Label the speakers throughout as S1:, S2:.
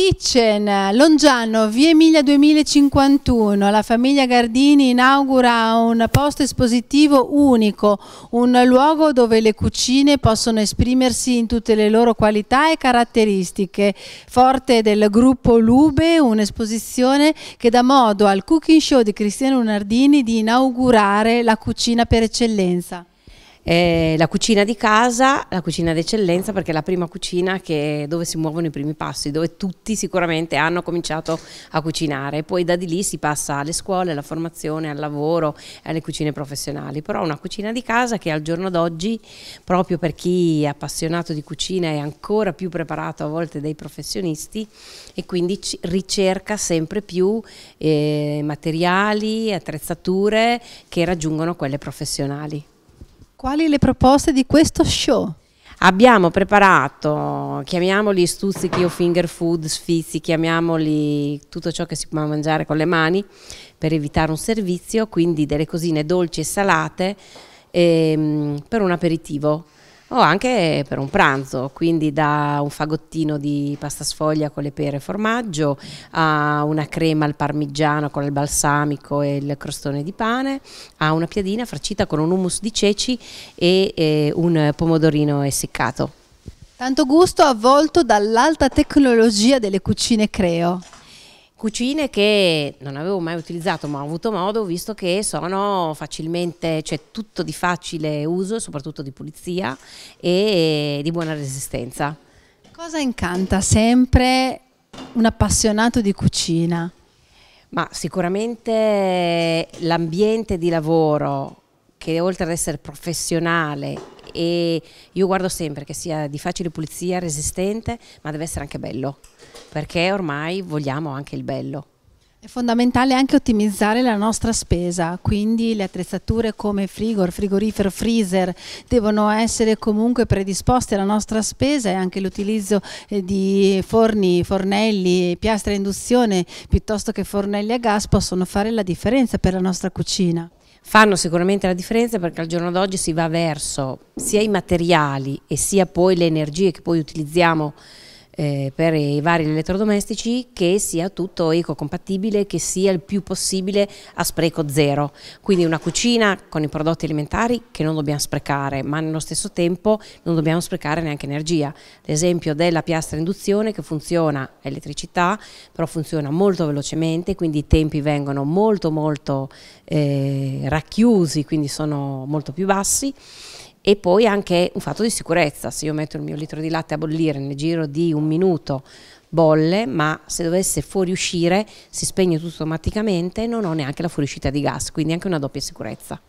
S1: Kitchen, Longiano, via Emilia 2051, la famiglia Gardini inaugura un posto espositivo unico, un luogo dove le cucine possono esprimersi in tutte le loro qualità e caratteristiche. Forte del gruppo Lube, un'esposizione che dà modo al cooking show di Cristiano Nardini di inaugurare la cucina per eccellenza. Eh, la cucina di
S2: casa, la cucina d'eccellenza, perché è la prima cucina che, dove si muovono i primi passi, dove tutti sicuramente hanno cominciato a cucinare. Poi da di lì si passa alle scuole, alla formazione, al lavoro, alle cucine professionali. Però una cucina di casa che al giorno d'oggi, proprio per chi è appassionato di cucina, è ancora più preparato a volte dei professionisti e quindi ricerca sempre più eh, materiali, attrezzature che raggiungono quelle professionali.
S1: Quali le proposte di questo show?
S2: Abbiamo preparato, chiamiamoli stuzzichi o finger food, sfizi, chiamiamoli tutto ciò che si può mangiare con le mani per evitare un servizio, quindi delle cosine dolci e salate ehm, per un aperitivo o anche per un pranzo, quindi da un fagottino di pasta sfoglia con le pere e formaggio a una crema al parmigiano con il balsamico e il crostone di pane, a una piadina farcita con un hummus di ceci e, e un pomodorino essiccato.
S1: Tanto gusto avvolto dall'alta tecnologia delle cucine Creo
S2: cucine che non avevo mai utilizzato ma ho avuto modo visto che sono facilmente, cioè tutto di facile uso, soprattutto di pulizia e di buona resistenza.
S1: Cosa incanta sempre un appassionato di cucina?
S2: Ma sicuramente l'ambiente di lavoro che oltre ad essere professionale e io guardo sempre che sia di facile pulizia, resistente, ma deve essere anche bello, perché ormai vogliamo anche il bello.
S1: È fondamentale anche ottimizzare la nostra spesa, quindi le attrezzature come frigor, frigorifero, freezer devono essere comunque predisposte alla nostra spesa e anche l'utilizzo eh, di forni, fornelli, piastre a induzione piuttosto che fornelli a gas possono fare la differenza per la nostra cucina
S2: fanno sicuramente la differenza perché al giorno d'oggi si va verso sia i materiali e sia poi le energie che poi utilizziamo eh, per i vari elettrodomestici che sia tutto ecocompatibile, che sia il più possibile a spreco zero. Quindi una cucina con i prodotti alimentari che non dobbiamo sprecare, ma nello stesso tempo non dobbiamo sprecare neanche energia. L'esempio della piastra induzione che funziona a elettricità, però funziona molto velocemente, quindi i tempi vengono molto molto eh, racchiusi, quindi sono molto più bassi e poi anche un fatto di sicurezza, se io metto il mio litro di latte a bollire nel giro di un minuto bolle, ma se dovesse fuoriuscire si spegne tutto automaticamente e non ho neanche la fuoriuscita di gas, quindi anche una doppia sicurezza.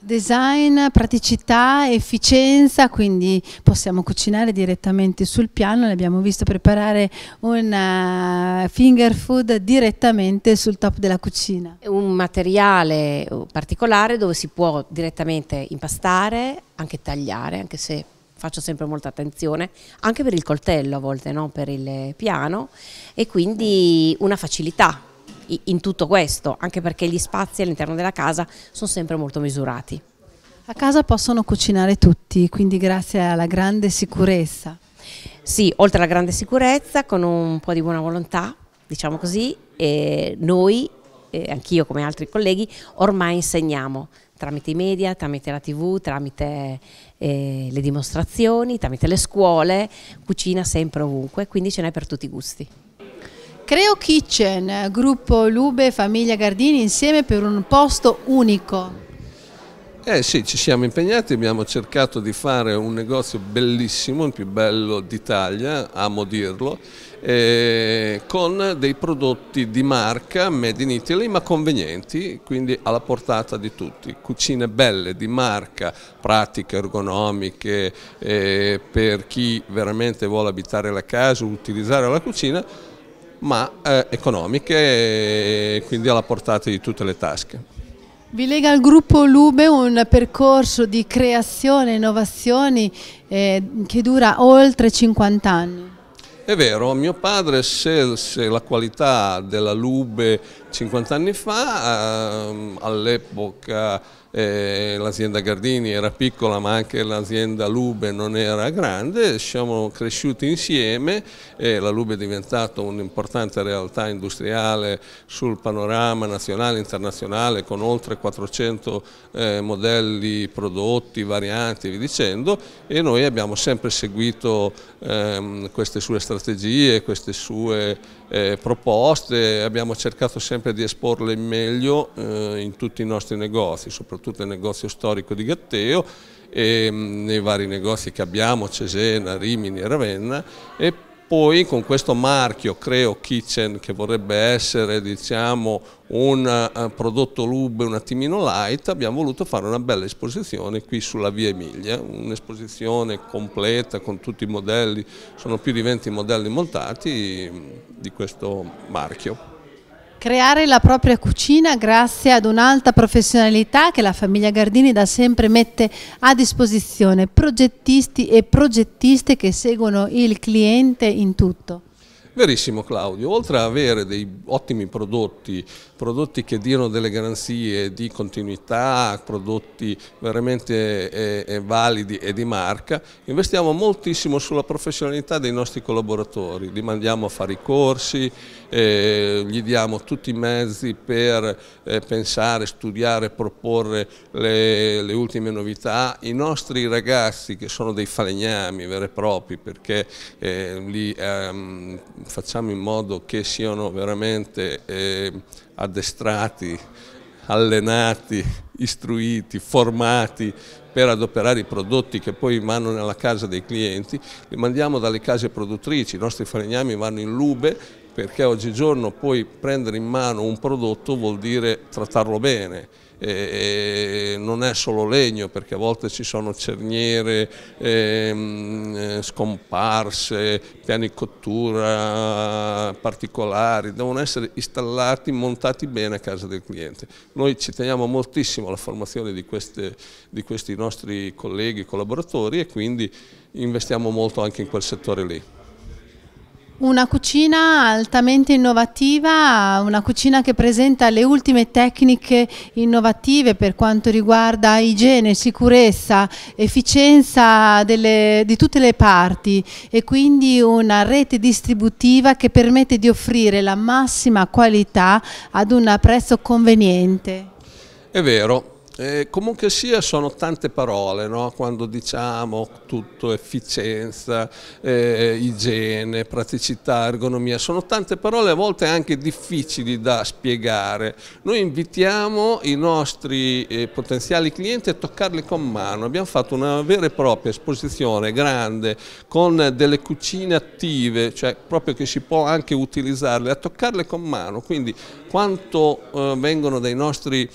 S1: Design, praticità, efficienza, quindi possiamo cucinare direttamente sul piano, l'abbiamo visto preparare un eh, finger food direttamente sul top della cucina. È un materiale
S2: eh, particolare dove si può direttamente impastare, anche tagliare, anche se faccio sempre molta attenzione, anche per il coltello a volte, no? per il piano, e quindi una facilità in tutto questo, anche perché gli spazi all'interno della casa sono sempre molto misurati.
S1: A casa possono cucinare tutti, quindi grazie alla grande sicurezza.
S2: Sì, oltre alla grande sicurezza, con un po' di buona volontà, diciamo così, eh, noi, eh, anch'io come altri colleghi, ormai insegniamo tramite i media, tramite la tv, tramite eh, le dimostrazioni, tramite le scuole, cucina sempre ovunque, quindi ce n'è per tutti i gusti.
S1: Creo Kitchen, gruppo Lube, famiglia Gardini insieme per un posto unico.
S3: Eh sì, ci siamo impegnati, abbiamo cercato di fare un negozio bellissimo, il più bello d'Italia, amo dirlo, eh, con dei prodotti di marca, made in Italy, ma convenienti, quindi alla portata di tutti. Cucine belle, di marca, pratiche, ergonomiche, eh, per chi veramente vuole abitare la casa, utilizzare la cucina, ma eh, economiche e quindi alla portata di tutte le tasche.
S1: Vi lega al gruppo Lube un percorso di creazione e innovazioni eh, che dura oltre 50 anni.
S3: È vero, mio padre scelse la qualità della Lube 50 anni fa, eh, all'epoca eh, l'azienda Gardini era piccola ma anche l'azienda Lube non era grande, siamo cresciuti insieme e la Lube è diventata un'importante realtà industriale sul panorama nazionale e internazionale con oltre 400 eh, modelli, prodotti, varianti e via dicendo e noi abbiamo sempre seguito ehm, queste sue strategie, queste sue eh, proposte, abbiamo cercato sempre di esporle meglio eh, in tutti i nostri negozi, soprattutto soprattutto il negozio storico di Gatteo e mm, nei vari negozi che abbiamo, Cesena, Rimini e Ravenna e poi con questo marchio Creo Kitchen che vorrebbe essere diciamo, un eh, prodotto lube un attimino light abbiamo voluto fare una bella esposizione qui sulla via Emilia un'esposizione completa con tutti i modelli sono più di 20 modelli montati mm, di questo marchio
S1: Creare la propria cucina grazie ad un'alta professionalità che la famiglia Gardini da sempre mette a disposizione, progettisti e progettiste che seguono il cliente in tutto.
S3: Verissimo Claudio, oltre ad avere dei ottimi prodotti, prodotti che diano delle garanzie di continuità, prodotti veramente eh, eh, validi e di marca, investiamo moltissimo sulla professionalità dei nostri collaboratori, li mandiamo a fare i corsi, eh, gli diamo tutti i mezzi per eh, pensare, studiare, proporre le, le ultime novità. I nostri ragazzi che sono dei falegnami veri e propri perché eh, li ehm, facciamo in modo che siano veramente eh, addestrati, allenati, istruiti, formati per adoperare i prodotti che poi vanno nella casa dei clienti, li mandiamo dalle case produttrici, i nostri falegnami vanno in lube perché oggigiorno poi prendere in mano un prodotto vuol dire trattarlo bene. E non è solo legno perché a volte ci sono cerniere, ehm, eh, scomparse, piani cottura particolari, devono essere installati, montati bene a casa del cliente. Noi ci teniamo moltissimo alla formazione di, queste, di questi nostri colleghi, collaboratori e quindi investiamo molto anche in quel settore lì.
S1: Una cucina altamente innovativa, una cucina che presenta le ultime tecniche innovative per quanto riguarda igiene, sicurezza, efficienza delle, di tutte le parti e quindi una rete distributiva che permette di offrire la massima qualità ad un prezzo conveniente.
S3: È vero, eh, comunque sia sono tante parole no? quando diciamo tutto, efficienza, eh, igiene, praticità, ergonomia, sono tante parole a volte anche difficili da spiegare. Noi invitiamo i nostri eh, potenziali clienti a toccarle con mano, abbiamo fatto una vera e propria esposizione grande con delle cucine attive, cioè proprio che si può anche utilizzarle, a toccarle con mano, quindi quanto eh, vengono dai nostri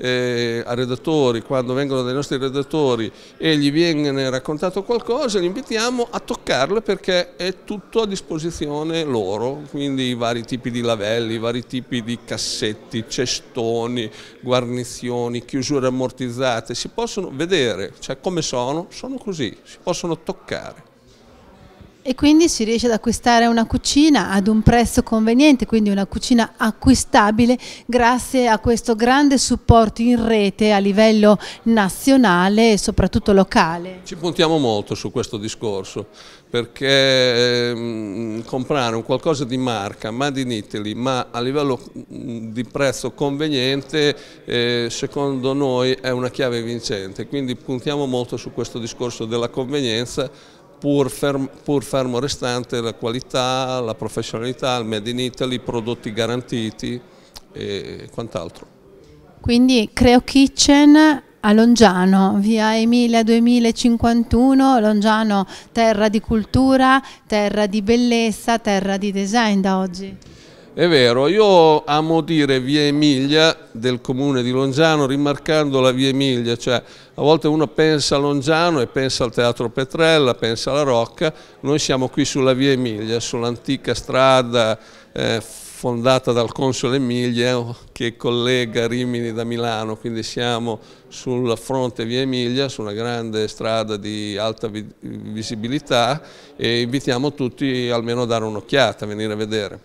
S3: eh, a redattori, quando vengono dai nostri redattori e gli viene raccontato qualcosa, li invitiamo a toccarle perché è tutto a disposizione loro, quindi i vari tipi di lavelli, i vari tipi di cassetti, cestoni, guarnizioni, chiusure ammortizzate, si possono vedere, cioè come sono, sono così, si possono toccare.
S1: E quindi si riesce ad acquistare una cucina ad un prezzo conveniente, quindi una cucina acquistabile grazie a questo grande supporto in rete a livello nazionale e soprattutto locale.
S3: Ci puntiamo molto su questo discorso perché ehm, comprare un qualcosa di marca, made in Italy, ma a livello di prezzo conveniente eh, secondo noi è una chiave vincente, quindi puntiamo molto su questo discorso della convenienza pur, ferm, pur fermo restante la qualità, la professionalità, il Made in Italy, i prodotti garantiti e quant'altro.
S1: Quindi Creo Kitchen a Longiano, via Emilia 2051, Longiano terra di cultura, terra di bellezza, terra di design da oggi.
S3: È vero, io amo dire via Emilia del comune di Longiano rimarcando la via Emilia, cioè a volte uno pensa a Longiano e pensa al Teatro Petrella, pensa alla Rocca, noi siamo qui sulla via Emilia, sull'antica strada eh, fondata dal console Emilia eh, che collega Rimini da Milano, quindi siamo sul fronte via Emilia, su una grande strada di alta visibilità e invitiamo tutti almeno a dare un'occhiata, a venire a vedere.